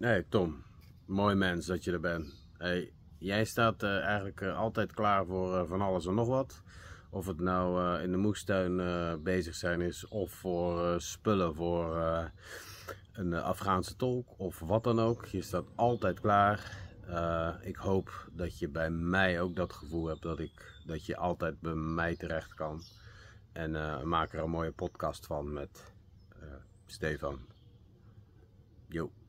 Nee Tom, mooi mens dat je er bent. Hey, jij staat eh, eigenlijk eh, altijd klaar voor eh, van alles en nog wat. Of het nou in de moestuin bezig zijn is, of voor spullen voor een Afghaanse tolk, of wat dan ook. Je staat altijd klaar. ik hoop dat je bij mij ook dat gevoel hebt dat, ik, dat je altijd bij mij terecht kan. En maak er een mooie podcast van met Stefan. Yo.